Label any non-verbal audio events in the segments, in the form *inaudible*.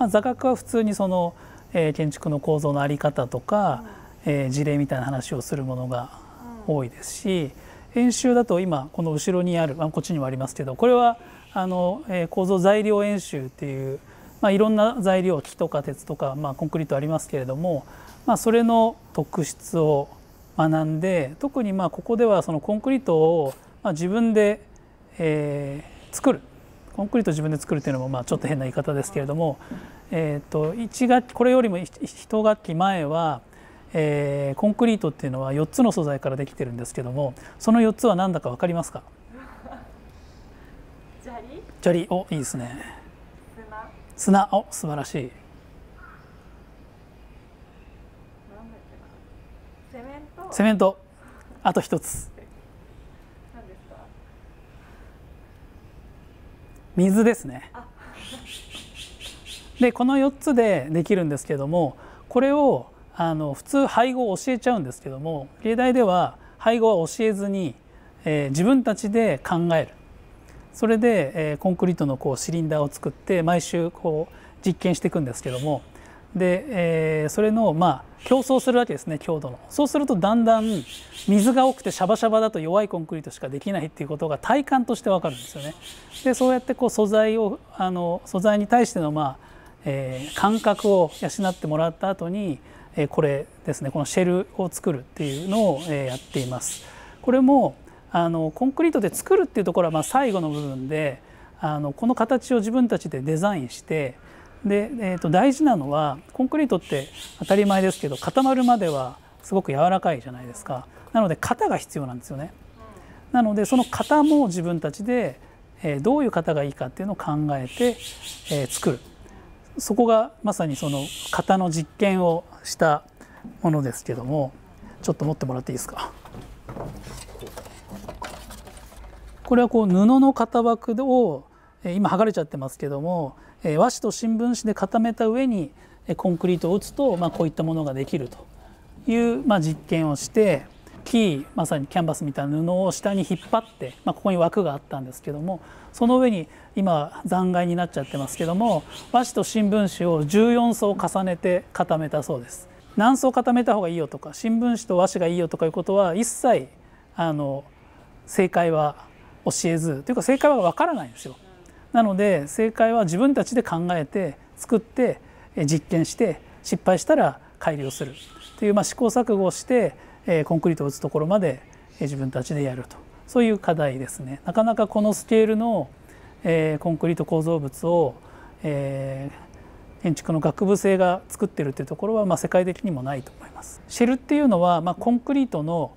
まあ、座学は普通にその、えー、建築の構造の在り方とか、うん、えー、事例みたいな話をするものが多いですし、うん、演習だと今この後ろにある、まあ、こっちにもありますけどこれはあの、えー、構造材料演習っていう、まあ、いろんな材料木とか鉄とか、まあ、コンクリートありますけれども、まあ、それの特質を学んで特にまあここではそのコンクリートを、まあ、自分で、えー、作るコンクリート自分で作るっていうのもまあちょっと変な言い方ですけれども、えー、と1学期これよりも1学期前は、えー、コンクリートっていうのは4つの素材からできてるんですけどもその4つは何だか分かりますか砂利おいいですね砂お素晴らしいセメントあと一つ水ですね。でこの4つでできるんですけどもこれをあの普通配合を教えちゃうんですけども例題では配合は教えずに、えー、自分たちで考えるそれで、えー、コンクリートのこうシリンダーを作って毎週こう実験していくんですけどもで、えー、それのまあ競争するわけですね強度のそうするとだんだん水が多くてシャバシャバだと弱いコンクリートしかできないっていうことが体感としてわかるんですよねでそうやってこう素材をあの素材に対してのまあ、えー、感覚を養ってもらった後に、えー、これですねこのシェルを作るっていうのを、えー、やっていますこれもあのコンクリートで作るっていうところはまあ最後の部分であのこの形を自分たちでデザインしてで、えー、と大事なのはコンクリートって当たり前ですけど固まるまではすごく柔らかいじゃないですかなので型が必要なんですよねなのでその型も自分たちで、えー、どういう型がいいかっていうのを考えて、えー、作るそこがまさにその型の実験をしたものですけどもちょっと持ってもらっていいですかこれはこう布の型枠を今剥がれちゃってますけどもえ和紙と新聞紙で固めた上にコンクリートを打つと、まあ、こういったものができるという、まあ、実験をして木まさにキャンバスみたいな布を下に引っ張って、まあ、ここに枠があったんですけどもその上に今残骸になっちゃってますけども和紙と新聞紙を14層重ねて固めたそうです。何層固めた方がいいよとか新聞紙と和紙がいいよとかいうことは一切あの正解は教えずというか正解は分からないんですよ。なので正解は自分たちで考えて作って実験して失敗したら改良するというまあ試行錯誤をしてコンクリートを打つところまで自分たちでやるとそういう課題ですね。なかなかこのスケールのコンクリート構造物を建築の学部生が作ってるっていうところはま世界的にもないと思います。シェルっていうのはまコンクリートの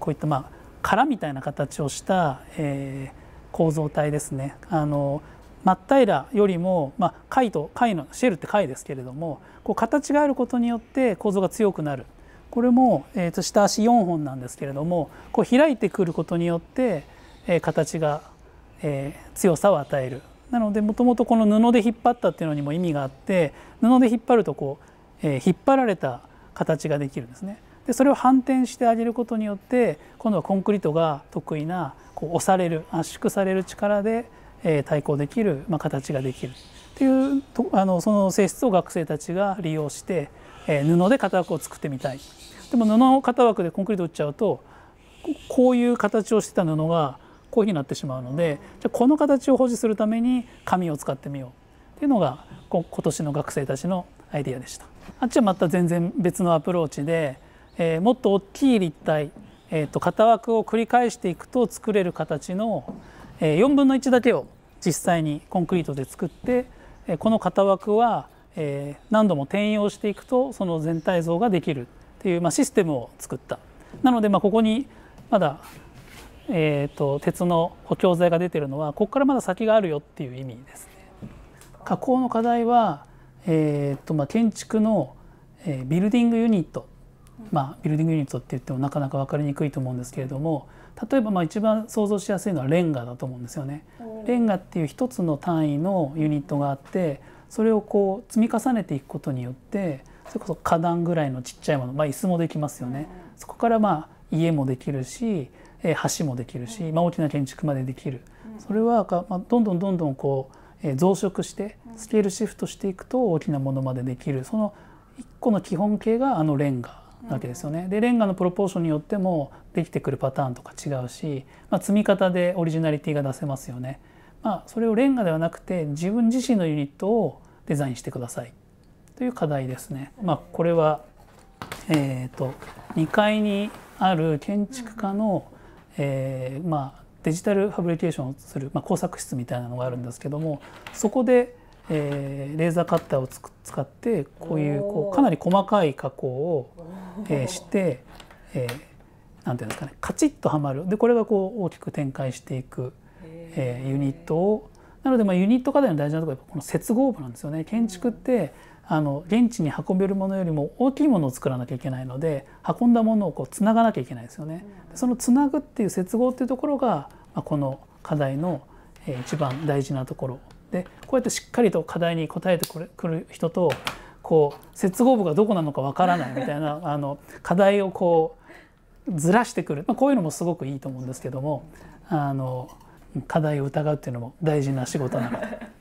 こういったま殻みたいな形をしたえー構造体ですねあの真っ平よりも、まあ、貝と貝のシェルって貝ですけれどもこう形があることによって構造が強くなるこれも、えー、と下足4本なんですけれどもこう開いてくることによって、えー、形が、えー、強さを与えるなのでもともとこの布で引っ張ったっていうのにも意味があって布で引っ張るとこう、えー、引っ張られた形ができるんですね。でそれを反転してあげることによって今度はコンクリートが得意なこう押される圧縮される力で、え対抗できる、まあ、形ができるっていうとあのその性質を学生たちが利用して、え布で型枠を作ってみたい。でも布の型枠でコンクリート打っちゃうとこういう形をしてた布がこういうふうになってしまうのでじゃこの形を保持するために紙を使ってみようっていうのが今年の学生たちのアイデアでした。あっちはまた全然別のアプローチでえー、もっと大きい立体、えー、と型枠を繰り返していくと作れる形の、えー、4分の1だけを実際にコンクリートで作って、えー、この型枠は、えー、何度も転用していくとその全体像ができるっていう、まあ、システムを作った。なので、まあ、ここにまだえーと、鉄の補強材が出てるのはここからまだ先があるよっていう意味ですね。加工の課題は、えーとまあ、建築の、えー、ビルディングユニットまあ、ビルディングユニットって言ってもなかなか分かりにくいと思うんですけれども例えばまあ一番想像しやすいのはレンガだと思うんですよね。レンガっていう一つの単位のユニットがあってそれをこう積み重ねていくことによってそれこそ花壇ぐらいのちっちゃいもの、まあ、椅子もできますよね。そこからまあ家もできるし橋もできるし、まあ、大きな建築までできる。それはまあ、どんどんどんどんこう増殖してスケールシフトしていくと大きなものまでできるその一個の基本形があのレンガわけですよね。でレンガのプロポーションによってもできてくるパターンとか違うし、まあ、積み方でオリジナリティが出せますよね。まあ、それをレンガではなくて自分自身のユニットをデザインしてくださいという課題ですね。まあ、これは、えーと、と2階にある建築家の、えー、まあ、デジタルファブリケーションをする、まあ、工作室みたいなのがあるんですけどもそこで、えー、レーザーカッターをつく使ってこういうこうかなり細かい加工をえー、して、えー、なんていうんですかねカチッとはまるでこれがこう大きく展開していく、えー、ユニットをなのでまあユニット課題の大事なところはこの接合部なんですよね。建築ってあの現地に運べるものよりも大きいものを作らなきゃいけないので運んだものをこうつながなきゃいけないですよね。そのつなぐっていう接合っていうところが、まあ、この課題のえ一番大事なところでこうやってしっかりと課題に応えてくる人とこう接合部がどこなのかわからないみたいな *laughs* あの課題をこうずらしてくる、まあ、こういうのもすごくいいと思うんですけどもあの課題を疑うっていうのも大事な仕事なので。*laughs*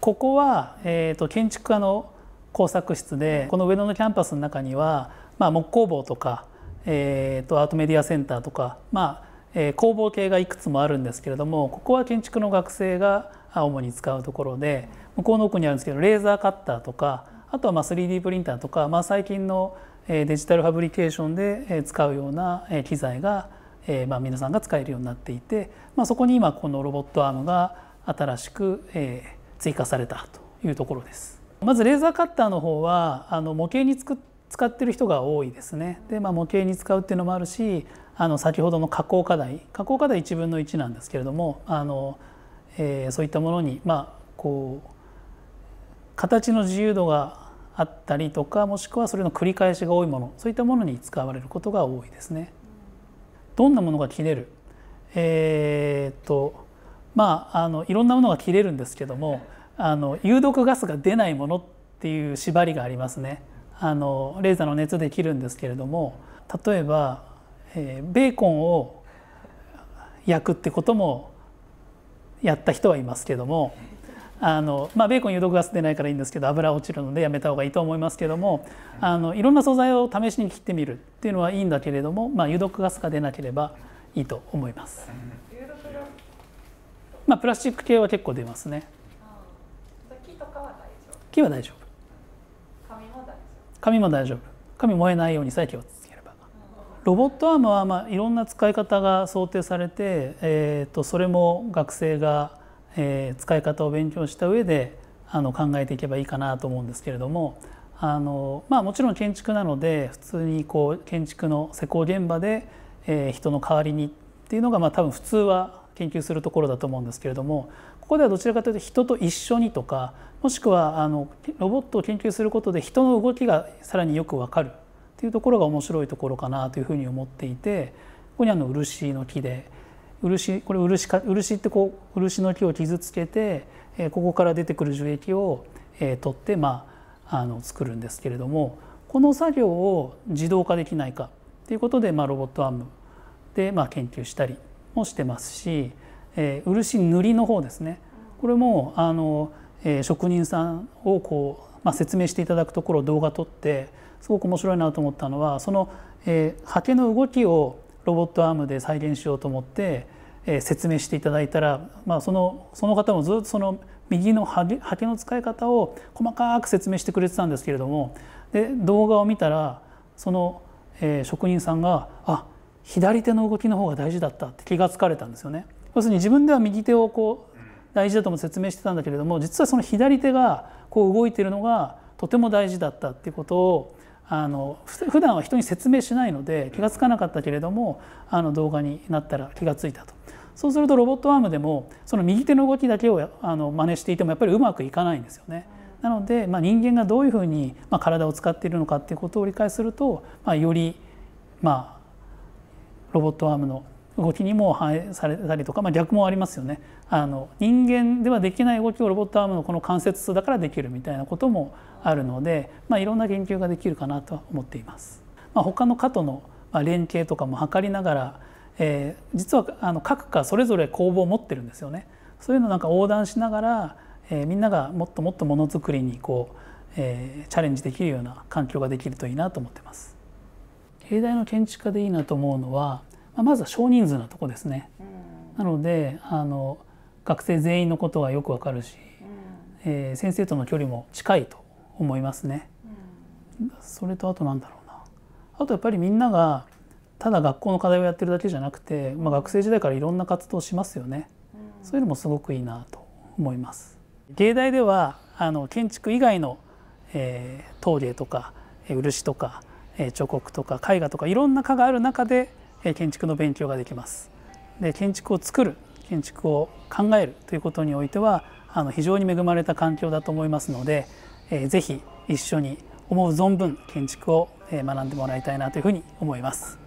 ここは、えーと、建築家の工作室でこの上野のキャンパスの中には、まあ、木工房とか、えーとアートメディアセンターとか、まあ、え工房系がいくつもあるんですけれどもここは建築の学生が主に使うところで向こうの奥にあるんですけどレーザーカッターとかあとはま 3D プリンターとか、まあ、最近のデジタルファブリケーションで使うような機材が、えま皆さんが使えるようになっていて、まあ、そこに今このロボットアームが新しく、え追加されたというところです。まずレーザーカッターの方はあの模型に作っ使ってる人が多いですね。で、まあ、模型に使うっていうのもあるしあの先ほどの加工課題加工課題1分の1なんですけれどもあの、えー、そういったものに、まあ、こう形の自由度があったりとかもしくはそれの繰り返しが多いものそういったものに使われることが多いですね。どんなものが切れるえー、とまああのいろんなものが切れるんですけどもあの有毒ガスが出ないものっていう縛りがありますね。あのレーザーの熱で切るんですけれども例えば、えー、ベーコンを焼くってこともやった人はいますけどもあの、まあ、ベーコン有毒ガス出ないからいいんですけど油落ちるのでやめた方がいいと思いますけどもあのいろんな素材を試しに切ってみるっていうのはいいんだけれども、まあ、有毒ガスが出なければいいと思います。まあ、プラスチック系は結構出ますね。木は大丈夫。紙も大丈夫紙燃えないようにさえ気をつければロボットアームはまあいろんな使い方が想定されて、えー、とそれも学生が、えー、使い方を勉強した上であの考えていけばいいかなと思うんですけれどもあの、まあ、もちろん建築なので普通にこう建築の施工現場で、えー、人の代わりにっていうのがまあ多分普通は研究するところだと思うんですけれどもここではどちらかというと人と一緒にとかもしくはあのロボットを研究することで人の動きがさらによくわかるというところが面白いところかなというふうに思っていてここにあの漆の木で漆これ漆か漆ってこう漆の木を傷つけてここから出てくる樹液を取って、まあ、あの作るんですけれどもこの作業を自動化できないかということで、まあ、ロボットアームで、まあ、研究したりもしてますし、え漆塗りの方ですねこれもあのえー、職人さんをこう、まあ、説明していただくところを動画撮ってすごく面白いなと思ったのはその、えー、刷毛の動きをロボットアームで再現しようと思って、えー、説明していただいたら、まあ、そのその方もずっとその右の刷毛の使い方を細かく説明してくれてたんですけれどもで動画を見たらその、えー、職人さんがあ左手の動きの方が大事だったって気がつかれたんですよね。要するに自分では右手をこう大事だとも説明してたんだけれども実はその左手がこう動いているのがとても大事だったっていうことをあの普段は人に説明しないので気が付かなかったけれどもあの動画になったら気が付いたと。そうするとロボットアームでもその右手の動きだけをあの真似していてもやっぱりうまくいかないんですよね。なので、まあ、人間がどういうふうに、まあ、体を使っているのかっていうことを理解すると、まあ、より、まあ、ロボットアームの動きにも反映されたりとか、まあ、逆もありますよねあの人間ではできない動きをロボットアームのこの関節痛だからできるみたいなこともあるので、まあ、いろんな研究ができるかなと思っています。まあ、他の科との連携とかも図りながら、えー、実はあの各科それぞれ工房を持ってるんですよね。そういうのなんか横断しながら、えー、みんながもっともっとものづくりにこう、えー、チャレンジできるような環境ができるといいなと思ってます。芸大の建築家でいいなと思うのはまあ、まずは少人数のとこですね。なのであの学生全員のことはよくわかるし、うん、えー、先生との距離も近いと思いますね。うん、それとあとなんだろうなあとやっぱりみんながただ学校の課題をやってるだけじゃなくて、まあ、学生時代からいろんな活動をしますよね、うん、そういうのもすごくいいなと思います。芸大ではあの建築以外の、えー、陶芸とか漆とか彫刻とか絵画とかいろんな科がある中で建築の勉強ができます。で建築を作る建築を考えるということにおいてはあの非常に恵まれた環境だと思いますので、えー、ぜひ一緒に思う存分建築を学んでもらいたいなというふうに思います。